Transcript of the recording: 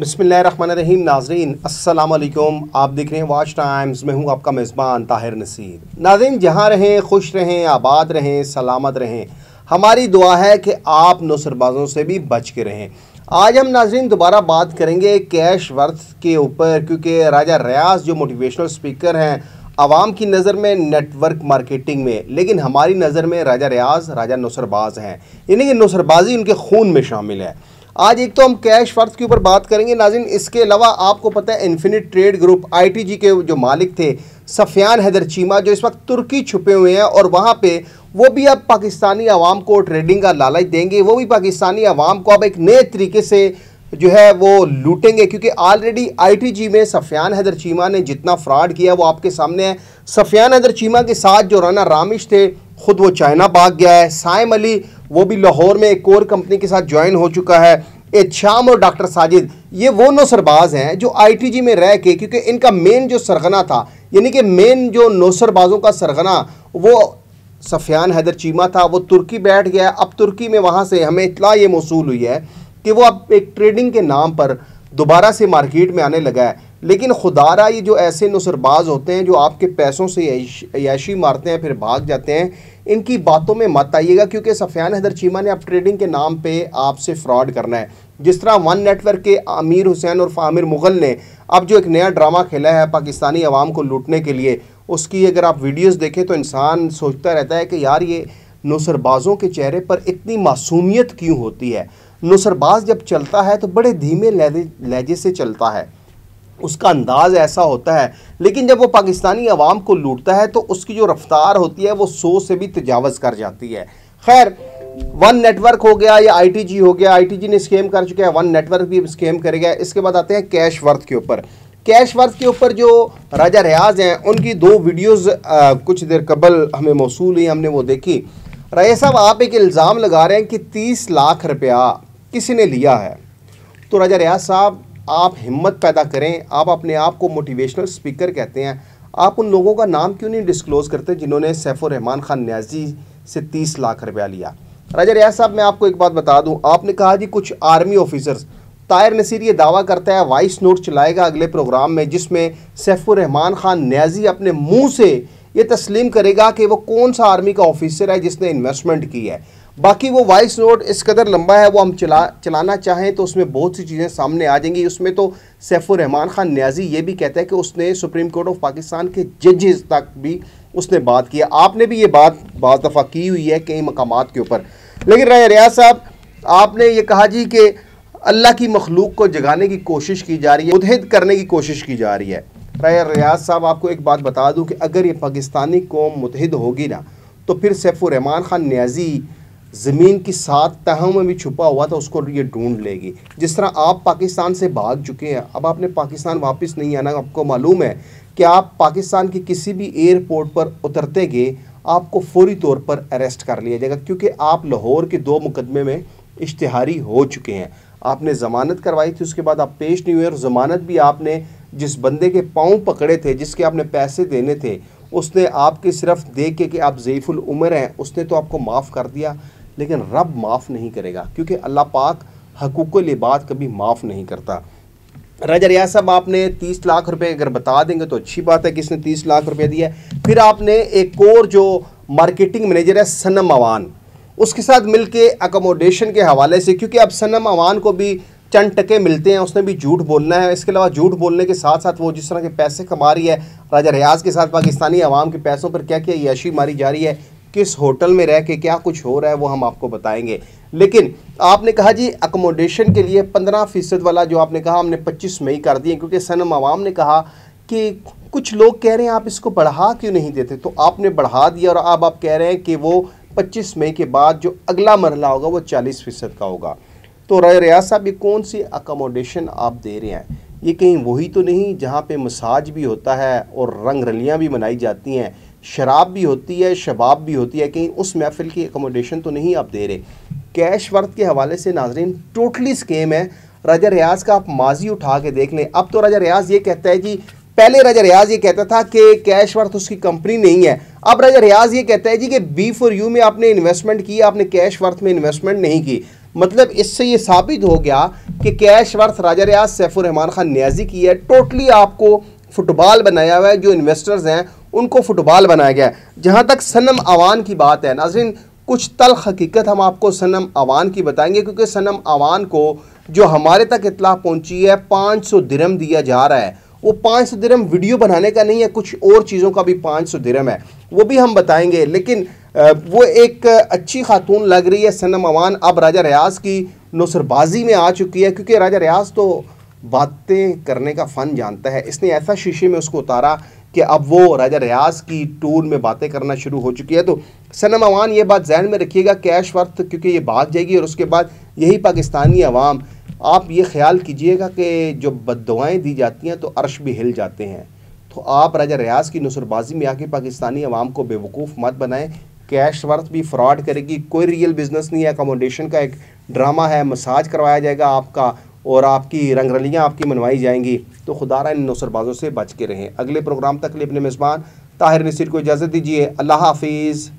बसमीम नाजरीन असलकुम आप देख रहे हैं वाच टाइम्स में हूँ आपका मेज़बान ताहिर नसीर नाजरीन जहाँ रहें खुश रहें आबाद रहें सलामत रहें हमारी दुआ है कि आप नसरबाजों से भी बच के रहें आज हम नाजरीन दोबारा बात करेंगे कैश वर्थ के ऊपर क्योंकि राजा रियाज जो मोटिवेशनल स्पीकर हैं आवाम की नज़र में नेटवर्क मार्केटिंग में लेकिन हमारी नज़र में राजा रियाज राजा नसरबाज हैं यानी कि नसरबाजी उनके खून में शामिल है आज एक तो हम कैश फर्ज के ऊपर बात करेंगे नाजिन इसके अलावा आपको पता है इन्फिनिट ट्रेड ग्रुप आईटीजी के जो मालिक थे सफियान हैदर चीमा जो इस वक्त तुर्की छुपे हुए हैं और वहाँ पे वो भी अब पाकिस्तानी आवाम को ट्रेडिंग का लालच देंगे वो भी पाकिस्तानी आवाम को अब एक नए तरीके से जो है वो लूटेंगे क्योंकि ऑलरेडी आईटीजी में सफियान हैदर चीमा ने जितना फ्रॉड किया वो आपके सामने है सफियान हैदर चीमा के साथ जो राना रामिश थे खुद वो चाइना भाग गया है साइम अली वो भी लाहौर में एक और कंपनी के साथ ज्वाइन हो चुका है एचाम और डॉक्टर साजिद ये वो नौसरबाज हैं जो आईटीजी में रह के क्योंकि इनका मेन जो सरगना था यानी कि मेन जो नौसरबाजों का सरगना वो सफियान हैदर चीमा था वो तुर्की बैठ गया अब तुर्की में वहाँ से हमें इतला ये मौसू हुई है कि वो अब एक ट्रेडिंग के नाम पर दोबारा से मार्केट में आने लगा है लेकिन खुदारा ये जो ऐसे नुसरबाज होते हैं जो आपके पैसों से याशी मारते हैं फिर भाग जाते हैं इनकी बातों में मत आइएगा क्योंकि सफियान हैदर चीमा ने आप ट्रेडिंग के नाम पे आपसे फ्रॉड करना है जिस तरह वन नेटवर्क के आमिर हुसैन और आमिर मुगल ने अब जो एक नया ड्रामा खेला है पाकिस्तानी आवाम को लूटने के लिए उसकी अगर आप वीडियोज़ देखें तो इंसान सोचता रहता है कि यार ये नुसरबाजों के चेहरे पर इतनी मासूमियत क्यों होती है नुसरबाज जब चलता है तो बड़े धीमे लहजे से चलता है उसका अंदाज ऐसा होता है लेकिन जब वो पाकिस्तानी अवाम को लूटता है तो उसकी जो रफ्तार होती है वो सो से भी तजावज़ कर जाती है खैर वन नेटवर्क हो गया या आईटीजी हो गया आईटीजी ने स्केम कर चुका है वन नेटवर्क भी स्केम करेगा इसके बाद आते हैं कैश वर्थ के ऊपर कैश वर्थ के ऊपर जो राजा रियाज हैं उनकी दो वीडियोज़ कुछ देर कबल हमें मौसू हुई हमने वो देखी राजा साहब आप एक इल्ज़ाम लगा रहे हैं कि तीस लाख रुपया किसी ने लिया है तो राजा रियाज साहब आप हिम्मत पैदा करें आप अपने आप को मोटिवेशनल स्पीकर कहते हैं आप उन लोगों का नाम क्यों नहीं डिस्क्लोज़ करते जिन्होंने सैफुर रहमान खान न्याजी से तीस लाख रुपया लिया राजा रियाज साहब मैं आपको एक बात बता दूं आपने कहा जी कुछ आर्मी ऑफिसर्स तायर नसीर ये दावा करता है वॉइस नोट चलाएगा अगले प्रोग्राम में जिसमें सैफुर रहमान खान न्याजी अपने मुंह से ये तस्लीम करेगा कि वो कौन सा आर्मी का ऑफिसर है जिसने इन्वेस्टमेंट की है बाकी वो वॉइस नोट इस कदर लंबा है वो हम चला चलाना चाहें तो उसमें बहुत सी चीज़ें सामने आ जाएंगी उसमें तो सैफुर रहमान खान न्याजी ये भी कहता है कि उसने सुप्रीम कोर्ट ऑफ पाकिस्तान के जजेस तक भी उसने बात की आपने भी ये बात बज दफ़ा की हुई है कई मकाम के ऊपर लेकिन राय रियाज साहब आपने ये कहा जी कि अल्लाह की मखलूक को जगाने की कोशिश की जा रही है उदहित करने की कोशिश की जा रही है राय रियाज साहब आपको एक बात बता दूं कि अगर ये पाकिस्तानी कौम मुतहद होगी ना तो फिर सैफुररहमान खान न्याजी ज़मीन की सात तहों में भी छुपा हुआ था उसको ये ढूंढ लेगी जिस तरह आप पाकिस्तान से भाग चुके हैं अब आपने पाकिस्तान वापस नहीं आना आपको मालूम है कि आप पाकिस्तान के किसी भी एयरपोर्ट पर उतरते गए आपको फौरी तौर पर अरेस्ट कर लिया जाएगा क्योंकि आप लाहौर के दो मुकदमे में इश्तहारी हो चुके हैं आपने ज़मानत करवाई थी उसके बाद आप पेश नहीं हुए और ज़मानत भी आपने जिस बंदे के पाँव पकड़े थे जिसके आपने पैसे देने थे उसने आपके सिर्फ देख के कि आप ज़ैफ़ुल उमर हैं उसने तो आपको माफ़ कर दिया लेकिन रब माफ़ नहीं करेगा क्योंकि अल्लाह पाक हकूक लिबाद कभी माफ़ नहीं करता राजा रियाज साहब आपने तीस लाख रुपए अगर बता देंगे तो अच्छी बात है कि इसने तीस लाख रुपए दिया फिर आपने एक और जो मार्केटिंग मैनेजर है सनम अवान उसके साथ मिलके अकोमोडेशन के हवाले से क्योंकि अब सनम अवान को भी चंद टके मिलते हैं उसने भी झूठ बोलना है इसके अलावा झूठ बोलने के साथ साथ वो जिस तरह के पैसे कमा रही है राजा रियाज के साथ पाकिस्तानी आवाम के पैसों पर क्या क्या याशी मारी जा रही है किस होटल में रह के क्या कुछ हो रहा है वो हम आपको बताएंगे लेकिन आपने कहा जी अकोमोडेशन के लिए पंद्रह फ़ीसद वाला जो आपने कहा हमने पच्चीस मई कर दिए क्योंकि सनम आवाम ने कहा कि कुछ लोग कह रहे हैं आप इसको बढ़ा क्यों नहीं देते तो आपने बढ़ा दिया और अब आप कह रहे हैं कि वो पच्चीस मई के बाद जो अगला मरला होगा वो चालीस फ़ीसद का होगा तो रियाज साहब ये कौन सी अकोमोडेशन आप दे रहे हैं ये कहीं वही तो नहीं जहाँ पर मसाज भी होता है और रंग रलियाँ भी मनाई जाती हैं शराब भी होती है शबाब भी होती है कहीं उस महफिल की एकोमोडेशन तो नहीं आप दे रहे कैश वर्थ के हवाले से नाजरीन टोटली स्केम है राजा रियाज का आप माजी उठा के देख लें अब तो राजा रियाज ये कहता है जी पहले राजा रियाज ये कहता था कि कैश वर्थ उसकी कंपनी नहीं है अब राजा रियाज ये कहता है जी कि बी फॉर यू में आपने इन्वेस्टमेंट की आपने कैश वर्थ में इन्वेस्टमेंट नहीं की मतलब इससे ये साबित हो गया कि कैश वर्थ राजा रियाज सैफुररहमान खान न्याजी की है टोटली आपको फुटबॉल बनाया हुआ है जो इन्वेस्टर्स हैं उनको फुटबॉल बनाया गया है जहाँ तक सनम अवान की बात है नाजरीन कुछ तलख हकीकत हम आपको सनम अवान की बताएंगे क्योंकि सनम अवान को जो हमारे तक इतला पहुंची है पाँच सौ दिरम दिया जा रहा है वो पाँच सौ दिरम वीडियो बनाने का नहीं है कुछ और चीज़ों का भी पाँच सौ दिरम है वो भी हम बताएंगे लेकिन वो एक अच्छी खातून लग रही है सनम अवान अब राजा रियाज की नुसरबाजी में आ चुकी है क्योंकि राजा रियाज तो बातें करने का फ़न जानता है इसने ऐसा शीशे में उसको उतारा कि अब वो राजा रियाज की टूर में बातें करना शुरू हो चुकी है तो सनम अवान ये बात जहन में रखिएगा कैश वर्थ क्योंकि ये भाग जाएगी और उसके बाद यही पाकिस्तानी अवाम आप ये ख्याल कीजिएगा कि जो बदवाएँ दी जाती हैं तो अरश भी हिल जाते हैं तो आप राजा रियाज की नसरबाजी में आके पाकिस्तानी अवाम को बेवकूफ़ मत बनाएं कैश वर्थ भी फ्रॉड करेगी कोई रियल बिजनेस नहीं है अकोमोडेशन का एक ड्रामा है मसाज करवाया जाएगा आपका और आपकी रंगरलियाँ आपकी मनवाई जाएंगी तो रहा इन नौसरबाजों से बच के रहें अगले प्रोग्राम तक लिए अपने मेज़बान ताहिर नसीर को इजाज़त दीजिए अल्लाह हाफिज़